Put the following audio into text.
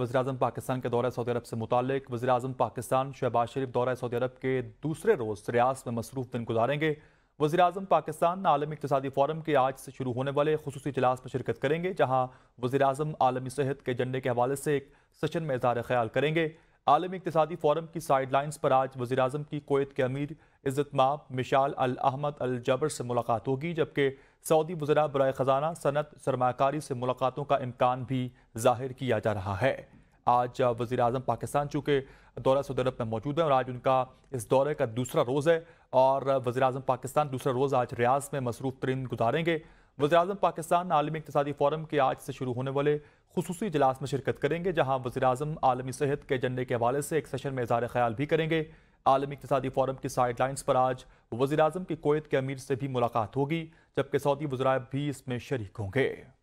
वजी अजम पाकिस्तान के दौरे सऊदी अरब से मुतक वजी अजम पाकिस्तान शहबाज शरीफ दौरे सऊदी अरब के दूसरे रोज़ रियाज में मसरूफ दिन गुजारेंगे वजी अजम पाकिस्तान आलमी इकतदी फोरम के आज से शुरू होने वाले खसूस इजलास में शिरकत करेंगे जहाँ वजी अजम आलमी सेहत के एजेंडे के हवाले से एक सेशन में इजहार ख्याल करेंगे आलम इकतदी फोरम की साइडलाइंस पर आज वजी अजम की कोत के अमीर इज़्ज़त माब मिशाल अल अहमद अल जबर से मुलाकात होगी जबकि सऊदी वजरा बर ख़जाना सनत सरमाकारी से मुलाकातों का इम्कान भी जाहिर किया जा रहा है आज वजी अजम पाकिस्तान चूँकि दौरा अरब में मौजूद है और आज उनका इस दौरे का दूसरा रोज़ है और वजी अजम पाकिस्तान दूसरा रोज़ आज रियाज में मसरूफ़ तरीन गुजारेंगे वजी अजम पाकिस्तान आलमी इकतदी फोरम के आज से शुरू होने वाले खसूस इजलास में शिरकत करेंगे जहाँ वजी अजम आलमी सेहत के एजेंडे के हवाले से एक सेशन में इजहार ख्याल भी करेंगे आलमी इकतदी फोरम की साइड लाइन्स पर आज वजी अजम की कोयत के अमीर से भी मुलाकात होगी जबकि सऊदी वजरा भी इसमें शरीक होंगे